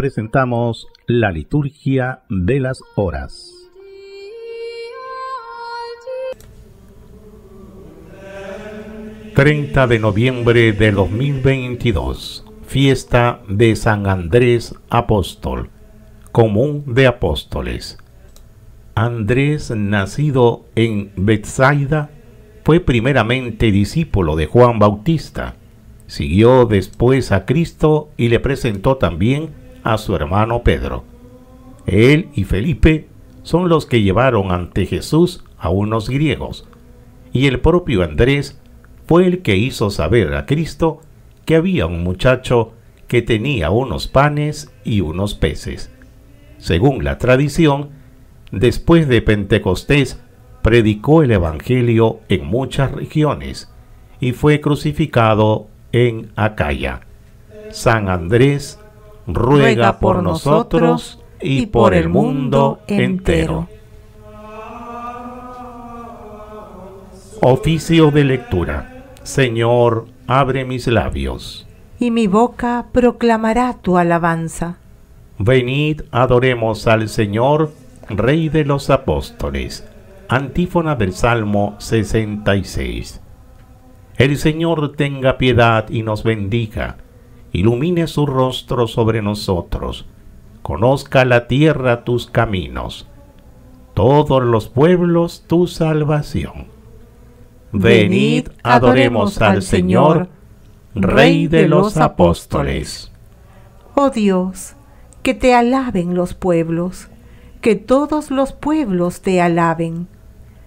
presentamos la liturgia de las horas. ...30 de noviembre de 2022... ...fiesta de San Andrés Apóstol... ...común de apóstoles... ...Andrés nacido en Bethsaida... ...fue primeramente discípulo de Juan Bautista... ...siguió después a Cristo... ...y le presentó también a su hermano Pedro. Él y Felipe son los que llevaron ante Jesús a unos griegos, y el propio Andrés fue el que hizo saber a Cristo que había un muchacho que tenía unos panes y unos peces. Según la tradición, después de Pentecostés predicó el Evangelio en muchas regiones y fue crucificado en Acaya. San Andrés ruega por nosotros y por el mundo entero. Oficio de lectura. Señor, abre mis labios. Y mi boca proclamará tu alabanza. Venid, adoremos al Señor, Rey de los Apóstoles. Antífona del Salmo 66. El Señor tenga piedad y nos bendiga ilumine su rostro sobre nosotros, conozca la tierra tus caminos, todos los pueblos tu salvación. Venid, adoremos al Señor, Rey de los apóstoles. Oh Dios, que te alaben los pueblos, que todos los pueblos te alaben.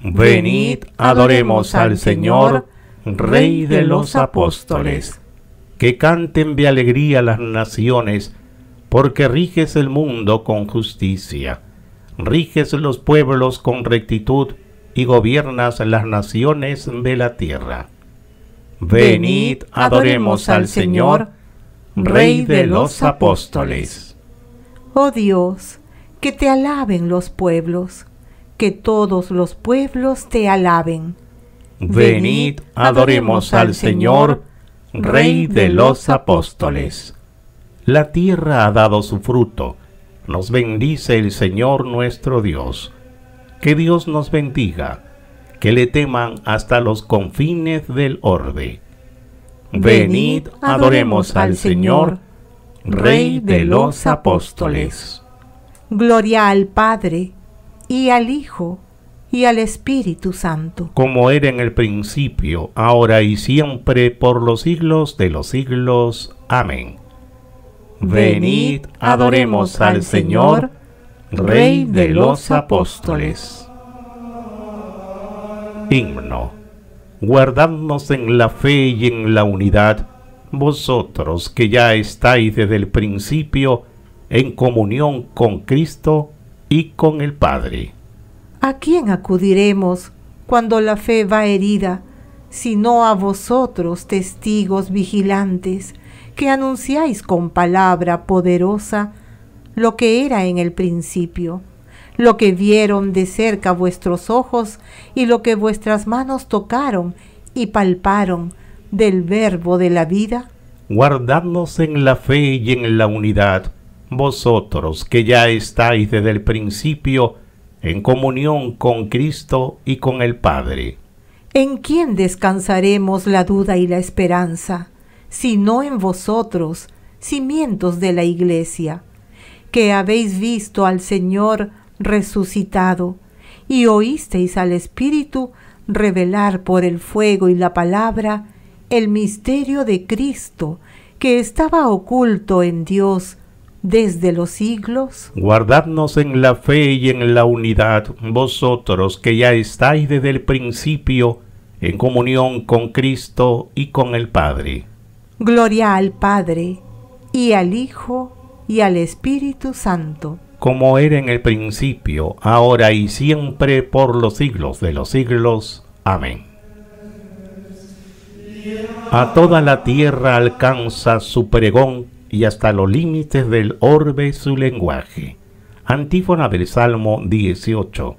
Venid, adoremos al Señor, Rey de los apóstoles que canten de alegría las naciones, porque riges el mundo con justicia, riges los pueblos con rectitud y gobiernas las naciones de la tierra. Venid, adoremos al Señor, Rey de los apóstoles. Oh Dios, que te alaben los pueblos, que todos los pueblos te alaben. Venid, adoremos al Señor, Rey de los apóstoles. La tierra ha dado su fruto, nos bendice el Señor nuestro Dios. Que Dios nos bendiga, que le teman hasta los confines del orde. Venid, adoremos al Señor, Rey de los apóstoles. Gloria al Padre, y al Hijo, y al Espíritu Santo. Como era en el principio, ahora y siempre, por los siglos de los siglos. Amén. Venid, adoremos al Señor, Rey de los Apóstoles. Himno. Guardadnos en la fe y en la unidad, vosotros que ya estáis desde el principio en comunión con Cristo y con el Padre. ¿A quién acudiremos cuando la fe va herida, sino a vosotros, testigos vigilantes, que anunciáis con palabra poderosa lo que era en el principio, lo que vieron de cerca vuestros ojos y lo que vuestras manos tocaron y palparon del verbo de la vida? Guardadnos en la fe y en la unidad, vosotros que ya estáis desde el principio en comunión con Cristo y con el Padre. ¿En quién descansaremos la duda y la esperanza, sino en vosotros, cimientos de la Iglesia, que habéis visto al Señor resucitado y oísteis al Espíritu revelar por el fuego y la palabra el misterio de Cristo que estaba oculto en Dios desde los siglos. Guardadnos en la fe y en la unidad, vosotros que ya estáis desde el principio en comunión con Cristo y con el Padre. Gloria al Padre, y al Hijo, y al Espíritu Santo. Como era en el principio, ahora y siempre, por los siglos de los siglos. Amén. A toda la tierra alcanza su pregón y hasta los límites del orbe su lenguaje. Antífona del Salmo 18.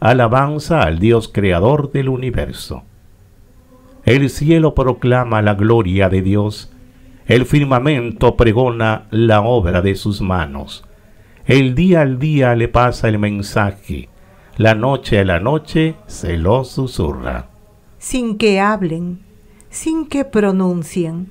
Alabanza al Dios creador del universo. El cielo proclama la gloria de Dios, el firmamento pregona la obra de sus manos. El día al día le pasa el mensaje, la noche a la noche se lo susurra. Sin que hablen, sin que pronuncien,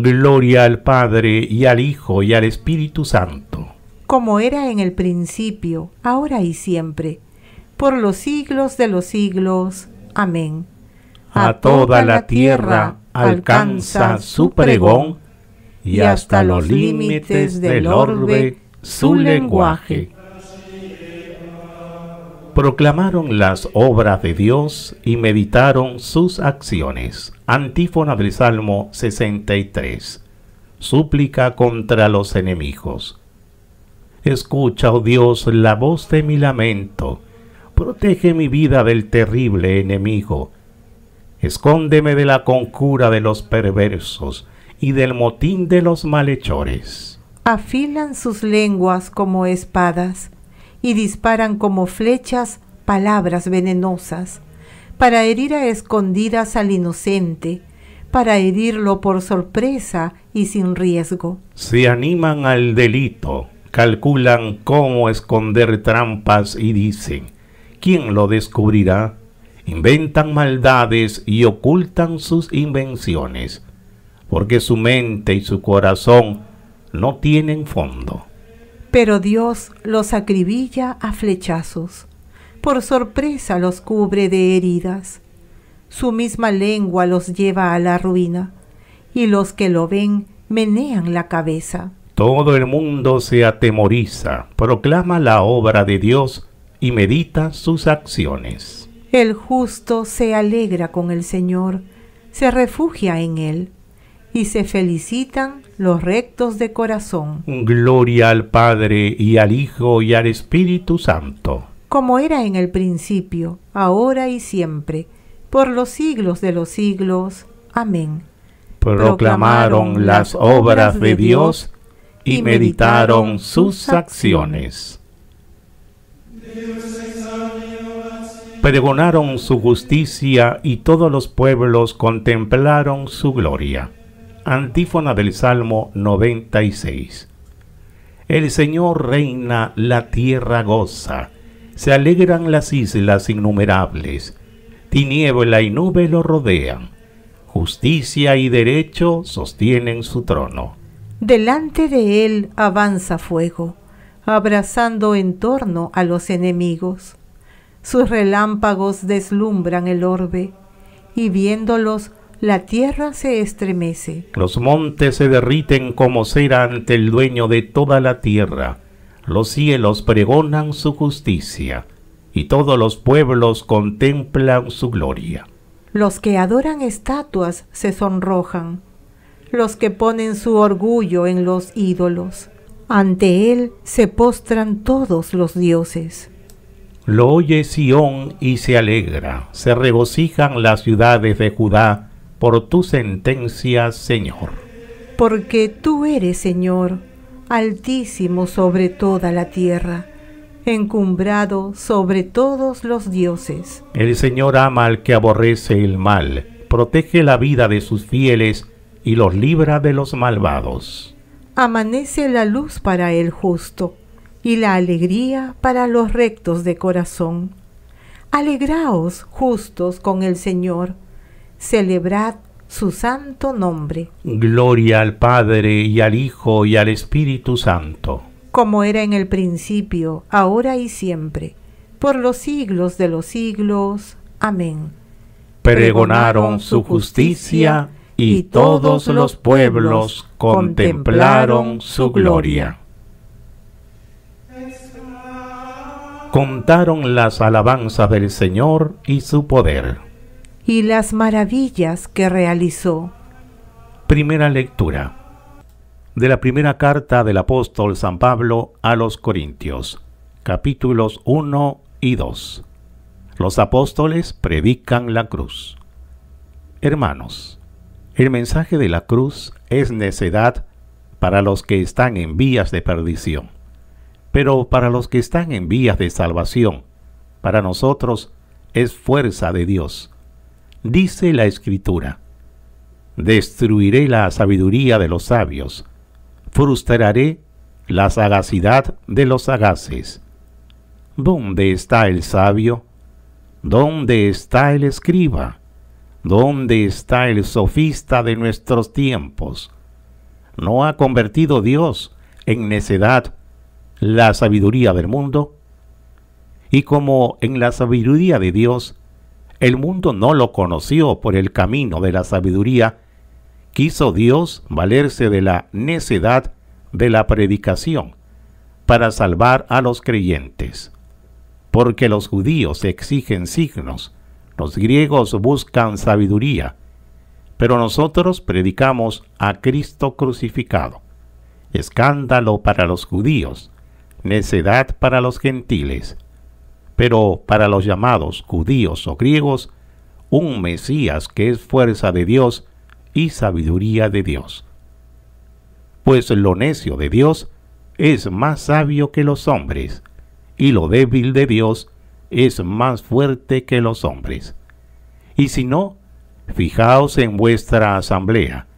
Gloria al Padre y al Hijo y al Espíritu Santo. Como era en el principio, ahora y siempre, por los siglos de los siglos. Amén. A, toda, toda la tierra alcanza su pregón y hasta los límites del orbe su lenguaje proclamaron las obras de Dios y meditaron sus acciones. Antífona del Salmo 63. Súplica contra los enemigos. Escucha, oh Dios, la voz de mi lamento. Protege mi vida del terrible enemigo. Escóndeme de la conjura de los perversos y del motín de los malhechores. Afilan sus lenguas como espadas y disparan como flechas palabras venenosas, para herir a escondidas al inocente, para herirlo por sorpresa y sin riesgo. Se animan al delito, calculan cómo esconder trampas y dicen, ¿quién lo descubrirá? Inventan maldades y ocultan sus invenciones, porque su mente y su corazón no tienen fondo pero Dios los acribilla a flechazos, por sorpresa los cubre de heridas, su misma lengua los lleva a la ruina, y los que lo ven menean la cabeza. Todo el mundo se atemoriza, proclama la obra de Dios y medita sus acciones. El justo se alegra con el Señor, se refugia en Él, y se felicitan los rectos de corazón. Gloria al Padre y al Hijo y al Espíritu Santo. Como era en el principio, ahora y siempre, por los siglos de los siglos. Amén. Proclamaron las obras de Dios y meditaron sus acciones. Pregonaron su justicia y todos los pueblos contemplaron su gloria. Antífona del Salmo 96. El Señor reina, la tierra goza, se alegran las islas innumerables, tiniebla y nube lo rodean, justicia y derecho sostienen su trono. Delante de él avanza fuego, abrazando en torno a los enemigos. Sus relámpagos deslumbran el orbe, y viéndolos la tierra se estremece. Los montes se derriten como cera ante el dueño de toda la tierra. Los cielos pregonan su justicia, y todos los pueblos contemplan su gloria. Los que adoran estatuas se sonrojan, los que ponen su orgullo en los ídolos. Ante él se postran todos los dioses. Lo oye Sión y se alegra, se regocijan las ciudades de Judá por tu sentencia, Señor. Porque tú eres, Señor, altísimo sobre toda la tierra, encumbrado sobre todos los dioses. El Señor ama al que aborrece el mal, protege la vida de sus fieles y los libra de los malvados. Amanece la luz para el justo y la alegría para los rectos de corazón. Alegraos justos con el Señor celebrad su santo nombre. Gloria al Padre y al Hijo y al Espíritu Santo. Como era en el principio, ahora y siempre, por los siglos de los siglos. Amén. Pregonaron su justicia y todos los pueblos contemplaron su gloria. Contaron las alabanzas del Señor y su poder y las maravillas que realizó. Primera lectura de la primera carta del apóstol San Pablo a los Corintios, capítulos 1 y 2. Los apóstoles predican la cruz. Hermanos, el mensaje de la cruz es necedad para los que están en vías de perdición, pero para los que están en vías de salvación, para nosotros es fuerza de Dios dice la Escritura, destruiré la sabiduría de los sabios, frustraré la sagacidad de los sagaces. ¿Dónde está el sabio? ¿Dónde está el escriba? ¿Dónde está el sofista de nuestros tiempos? ¿No ha convertido Dios en necedad la sabiduría del mundo? Y como en la sabiduría de Dios el mundo no lo conoció por el camino de la sabiduría. Quiso Dios valerse de la necedad de la predicación para salvar a los creyentes. Porque los judíos exigen signos, los griegos buscan sabiduría, pero nosotros predicamos a Cristo crucificado. Escándalo para los judíos, necedad para los gentiles. Pero para los llamados judíos o griegos, un Mesías que es fuerza de Dios y sabiduría de Dios. Pues lo necio de Dios es más sabio que los hombres, y lo débil de Dios es más fuerte que los hombres. Y si no, fijaos en vuestra asamblea.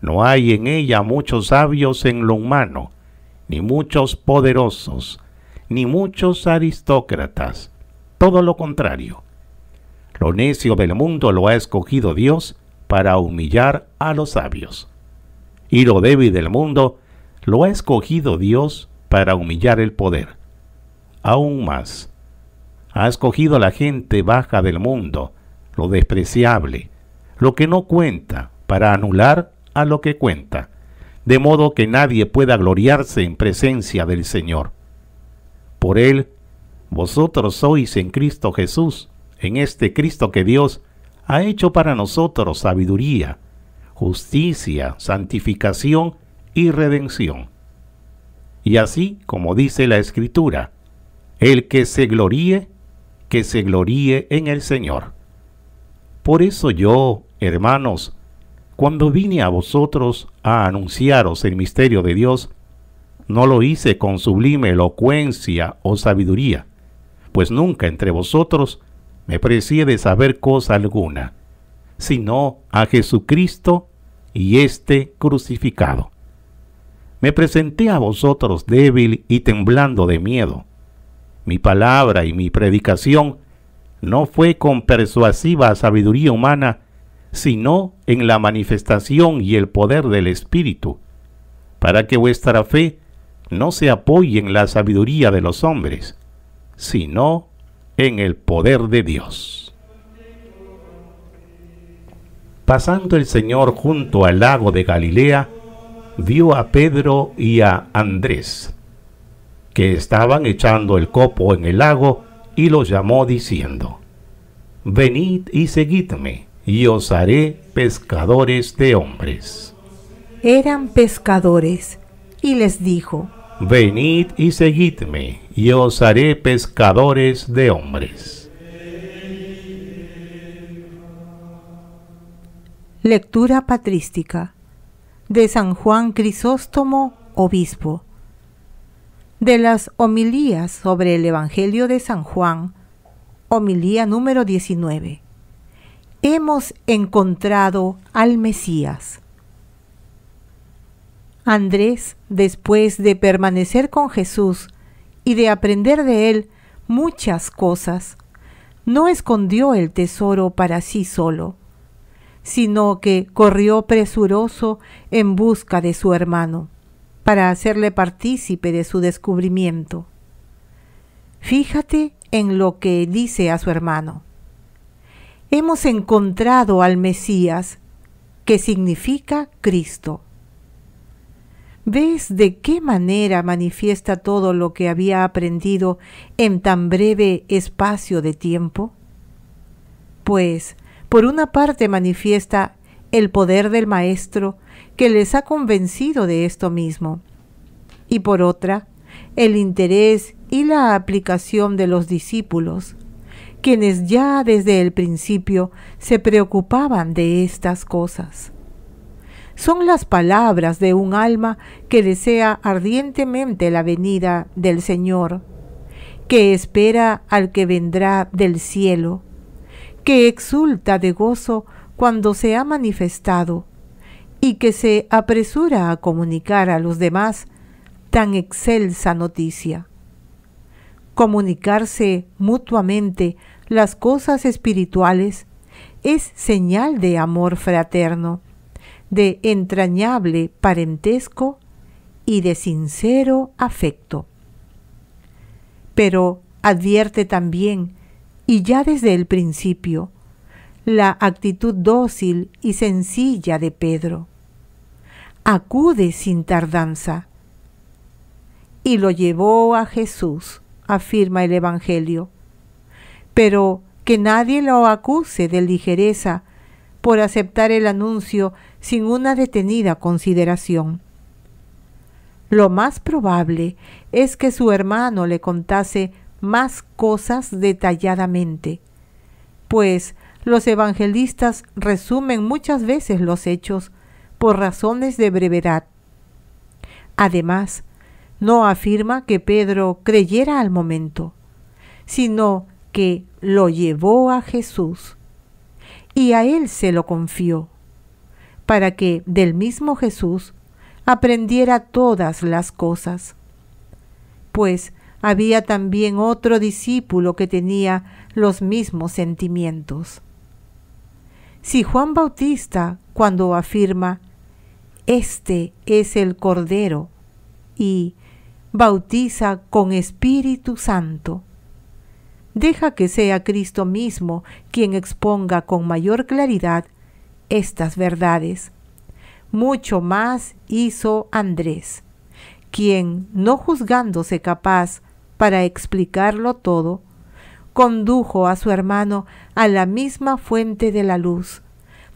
No hay en ella muchos sabios en lo humano, ni muchos poderosos, ni muchos aristócratas, todo lo contrario. Lo necio del mundo lo ha escogido Dios para humillar a los sabios. Y lo débil del mundo lo ha escogido Dios para humillar el poder. Aún más, ha escogido la gente baja del mundo, lo despreciable, lo que no cuenta, para anular a lo que cuenta, de modo que nadie pueda gloriarse en presencia del Señor. Por él, vosotros sois en Cristo Jesús, en este Cristo que Dios ha hecho para nosotros sabiduría, justicia, santificación y redención. Y así como dice la Escritura, el que se gloríe, que se gloríe en el Señor. Por eso yo, hermanos, cuando vine a vosotros a anunciaros el misterio de Dios, no lo hice con sublime elocuencia o sabiduría, pues nunca entre vosotros me precié de saber cosa alguna, sino a Jesucristo y este crucificado. Me presenté a vosotros débil y temblando de miedo. Mi palabra y mi predicación no fue con persuasiva sabiduría humana, sino en la manifestación y el poder del Espíritu, para que vuestra fe no se apoyen en la sabiduría de los hombres, sino en el poder de Dios. Pasando el Señor junto al lago de Galilea, vio a Pedro y a Andrés, que estaban echando el copo en el lago, y los llamó diciendo, Venid y seguidme, y os haré pescadores de hombres. Eran pescadores, y les dijo, Venid y seguidme, y os haré pescadores de hombres. Lectura patrística de San Juan Crisóstomo, obispo. De las homilías sobre el Evangelio de San Juan, homilía número 19. Hemos encontrado al Mesías. Andrés, después de permanecer con Jesús y de aprender de él muchas cosas, no escondió el tesoro para sí solo, sino que corrió presuroso en busca de su hermano, para hacerle partícipe de su descubrimiento. Fíjate en lo que dice a su hermano. Hemos encontrado al Mesías, que significa Cristo. ¿Ves de qué manera manifiesta todo lo que había aprendido en tan breve espacio de tiempo? Pues, por una parte manifiesta el poder del Maestro que les ha convencido de esto mismo, y por otra, el interés y la aplicación de los discípulos, quienes ya desde el principio se preocupaban de estas cosas son las palabras de un alma que desea ardientemente la venida del Señor, que espera al que vendrá del cielo, que exulta de gozo cuando se ha manifestado y que se apresura a comunicar a los demás tan excelsa noticia. Comunicarse mutuamente las cosas espirituales es señal de amor fraterno de entrañable parentesco y de sincero afecto. Pero advierte también, y ya desde el principio, la actitud dócil y sencilla de Pedro. Acude sin tardanza. Y lo llevó a Jesús, afirma el Evangelio. Pero que nadie lo acuse de ligereza por aceptar el anuncio sin una detenida consideración. Lo más probable es que su hermano le contase más cosas detalladamente, pues los evangelistas resumen muchas veces los hechos por razones de brevedad. Además, no afirma que Pedro creyera al momento, sino que lo llevó a Jesús y a él se lo confió, para que del mismo Jesús aprendiera todas las cosas. Pues había también otro discípulo que tenía los mismos sentimientos. Si Juan Bautista, cuando afirma, Este es el Cordero, y bautiza con Espíritu Santo, deja que sea Cristo mismo quien exponga con mayor claridad estas verdades. Mucho más hizo Andrés, quien, no juzgándose capaz para explicarlo todo, condujo a su hermano a la misma fuente de la luz,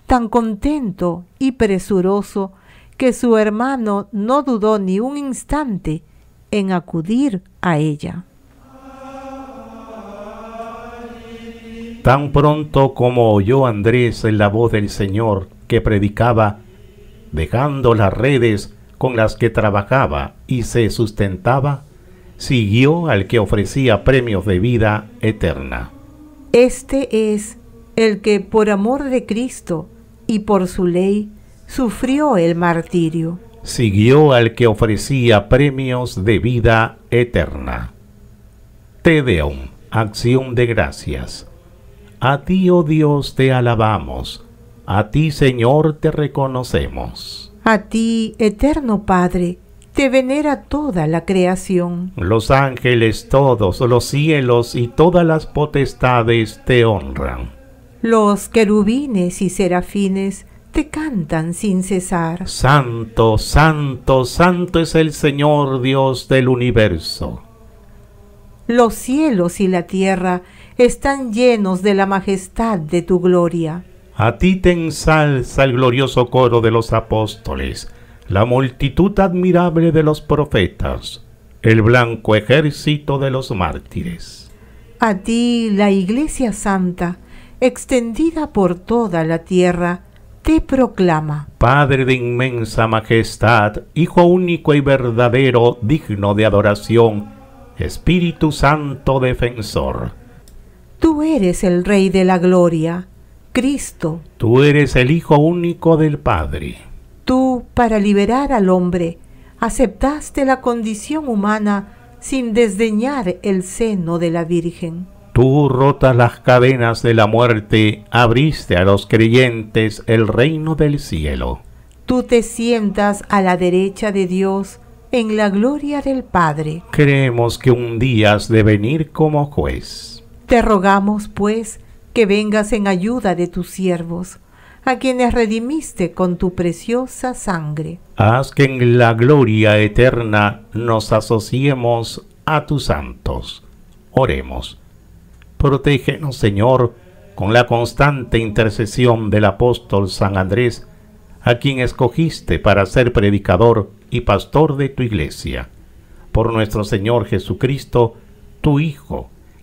tan contento y presuroso que su hermano no dudó ni un instante en acudir a ella. Tan pronto como oyó Andrés la voz del Señor que predicaba, dejando las redes con las que trabajaba y se sustentaba, siguió al que ofrecía premios de vida eterna. Este es el que por amor de Cristo y por su ley sufrió el martirio. Siguió al que ofrecía premios de vida eterna. Te Deum, acción de gracias. A ti, oh Dios, te alabamos, a ti, Señor, te reconocemos. A ti, eterno Padre, te venera toda la creación. Los ángeles todos, los cielos y todas las potestades te honran. Los querubines y serafines te cantan sin cesar. Santo, santo, santo es el Señor Dios del universo. Los cielos y la tierra están llenos de la majestad de tu gloria. A ti te ensalza el glorioso coro de los apóstoles, la multitud admirable de los profetas, el blanco ejército de los mártires. A ti la Iglesia Santa, extendida por toda la tierra, te proclama. Padre de inmensa majestad, Hijo único y verdadero, digno de adoración, Espíritu Santo defensor Tú eres el Rey de la Gloria, Cristo. Tú eres el Hijo único del Padre. Tú, para liberar al hombre, aceptaste la condición humana sin desdeñar el seno de la Virgen. Tú rotas las cadenas de la muerte, abriste a los creyentes el reino del cielo. Tú te sientas a la derecha de Dios en la gloria del Padre. Creemos que un día has de venir como juez. Te rogamos, pues, que vengas en ayuda de tus siervos, a quienes redimiste con tu preciosa sangre. Haz que en la gloria eterna nos asociemos a tus santos. Oremos. Protégenos, Señor, con la constante intercesión del apóstol San Andrés, a quien escogiste para ser predicador y pastor de tu iglesia. Por nuestro Señor Jesucristo, tu Hijo,